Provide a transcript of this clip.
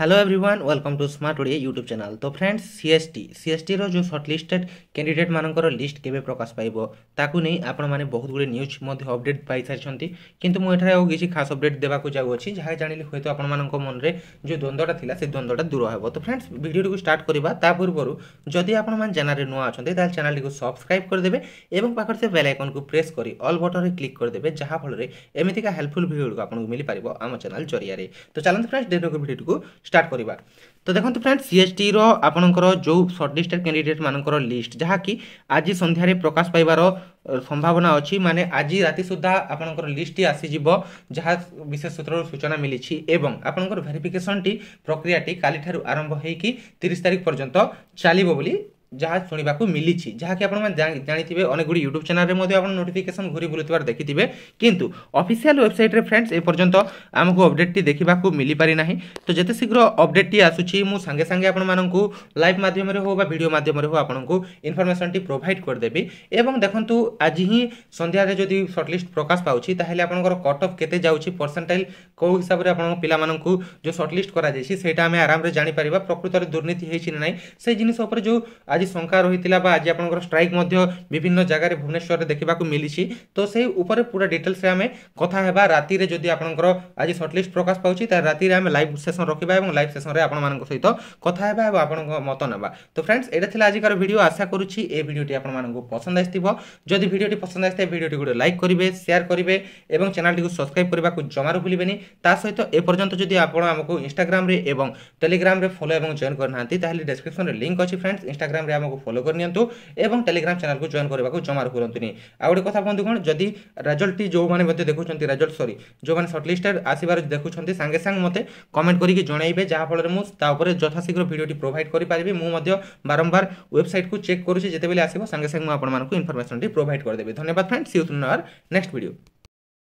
hello everyone welcome to smart Odia YouTube channel तो friends CST CST रो जो shortlisted candidate मानकर लिस्ट केबे प्रकाश पाइबो ताकू नहीं आपण माने बहुत गुडे न्यूज मध्ये अपडेट पाई सारछंती किंतु मु एठारे किछि खास अपडेट देबा को जाउ अछि जहा जानिले होय तो आपण मानक मन रे जो द्वंदटा थिला से द्वंदटा दूर हेबो तो फ्रेंड्स भिडियो को स्टार्ट करबा ता पूर्वरु जदि आपण मान चैनल रे नुवा अछंती ताल चैनल को सब्सक्राइब कर देबे एवं पाखर से बेल आइकन को प्रेस करी ऑल बटन रे क्लिक कर देबे जहा फल रे एमितिका हेल्पफुल भिडियो को आपण को मिली पारिबो हम चैनल जरिया रे तो चलन फ्रेंड्स डेनो को भिडियो को ଷ୍ଟାର୍ଟ କରିବା তো দেখন্তু ফ্রেন্ড সিএসটির আপনার যে সর্টলিস্টেড ক্যান্ডিডেট মানকর লিষ্ট যা কি আজ সন্ধ্যায় প্রকাশ পাইবার সম্ভাবনা অছি মানে আজ রাতে সুদ্ধা আপনার লিষ্টটি আসিযোগ যা বিশেষ সূত্রর সূচনা মিলিছি এবং আপনার ভেরিফিকেসনটি প্রক্রিয়াটি কালিঠার আরম্ভ হয়েকি তিরিশ তারিখ পর্যন্ত চালিব বলে ଯାହା ଶୁଣିବାକୁ ମିଳିଛି ଯାହାକି ଆପଣମାନେ ଜାଣିଥିବେ ଅନେକଗୁଡ଼ିଏ ୟୁଟ୍ୟୁବ୍ ଚ୍ୟାନେଲ୍ରେ ମଧ୍ୟ ଆପଣ ନୋଟିଫିକେସନ୍ ଘୁରି ବୁଲୁଥିବାର ଦେଖିଥିବେ କିନ୍ତୁ ଅଫିସିଆଲ୍ ୱେବସାଇଟ୍ରେ ଫ୍ରେଣ୍ଡସ୍ ଏପର୍ଯ୍ୟନ୍ତ ଆମକୁ ଅପଡେଟ୍ଟି ଦେଖିବାକୁ ମିଳିପାରିନାହିଁ ତ ଯେତେ ଶୀଘ୍ର ଅପଡେଟ୍ଟି ଆସୁଛି ମୁଁ ସାଙ୍ଗେ ସାଙ୍ଗେ ଆପଣମାନଙ୍କୁ ଲାଇଭ୍ ମାଧ୍ୟମରେ ହେଉ ବା ଭିଡ଼ିଓ ମାଧ୍ୟମରେ ହେଉ ଆପଣଙ୍କୁ ଇନଫର୍ମେସନ୍ଟି ପ୍ରୋଭାଇଡ଼୍ କରିଦେବି ଏବଂ ଦେଖନ୍ତୁ ଆଜି ହିଁ ସନ୍ଧ୍ୟାରେ ଯଦି ସର୍ଟଲିଷ୍ଟ ପ୍ରକାଶ ପାଉଛି ତାହେଲେ ଆପଣଙ୍କର କଟ୍ ଅଫ୍ କେତେ ଯାଉଛି ପରସେଣ୍ଟାଇଲ୍ କେଉଁ ହିସାବରେ ଆପଣଙ୍କ ପିଲାମାନଙ୍କୁ ଯେଉଁ ସର୍ଟଲିଷ୍ଟ କରାଯାଇଛି ସେଇଟା ଆମେ ଆରାମରେ ଜାଣିପାରିବା ପ୍ରକୃତରେ ଦୁର୍ନୀତି ହେଇଛି ନା ନାହିଁ ସେଇ ଜିନିଷ ଉପରେ ଯେଉଁ আজ শঙ্কা রয়েছে বা আজ আপনার স্ট্রাইক বিভিন্ন জায়গায় ভুবনেশ্বরের দেখা মিলিছি তো সেই উপরে পুরা ডিটেলসে আমি কথা হওয়া রাতে যদি আপনার আজ সর্টলিস্ট প্রকাশ পাচ্ছি তা রাতে আমি লাইভ সেসন রাখবা এবং লাইভ সেসনরে আপনার সহিত কথা হওয়া এবং আপনার মত নেওয়া তো ফ্রেন্ডস এটা লা আজিকার ভিডিও আশা করুছি এই ভিডিওটি আপনার পসন্দ আসব যদি ভিডিওটি পসন্দ আসে ভিডিওটি গোটে লাইক করবে সেয়ার করবে এবং চ্যানেলটি সবসক্রাইব করা জমারু ভুলবেনি তা সহিত এ পর্যন্ত যদি আপনার আমাকে ইনস্টাগ্রামে এবং টেলিগ্রামে ফলো এবং জয়েন করে না তাহলে ডেসক্রিপশনে লিঙ্ক অ ফ্রেন্ডস ইনস্টাগ্রাম টেলিগ্রামে আমাকে ଫଲୋ କରିନିଅନ୍ତୁ ଏବଂ ଟେଲିଗ୍ରାମ ଚ୍ୟାନେଲକୁ ଜଏନ୍ କରିବାକୁ ଜମାରୁ କରନ୍ତୁନି ଆଉ ଗୋଟେ କଥା କୁହନ୍ତୁ କ'ଣ ଯଦି ରେଜଲ୍ଟଟି ଯେଉଁମାନେ ମଧ୍ୟ ଦେଖୁଛନ୍ତି ରେଜଲ୍ଟ ସରି ଯେଉଁମାନେ ସର୍ଟଲିଷ୍ଟରେ ଆସିବାର ଦେଖୁଛନ୍ତି ସାଙ୍ଗେ ସାଙ୍ଗେ ମୋତେ କମେଣ୍ଟ କରିକି ଜଣାଇବେ ଯାହାଫଳରେ ମୁଁ ତା ଉପରେ ଯଥାଶୀଘ୍ର ଭିଡ଼ିଓଟି ପ୍ରୋଭାଇଡ଼ କରିପାରିବି ମୁଁ ମଧ୍ୟ ବାରମ୍ବାର ୱେବସାଇଟ୍କୁ ଚେକ୍ କରୁଛି ଯେତେବେଳେ ଆସିବ ସାଙ୍ଗେ ସାଙ୍ଗେ ମୁଁ ଆପଣମାନଙ୍କୁ ଇନଫର୍ମେସନ୍ଟି ପ୍ରୋଭାଇଡ଼ କରିଦେବି ଧନ୍ୟବାଦ friend see you next video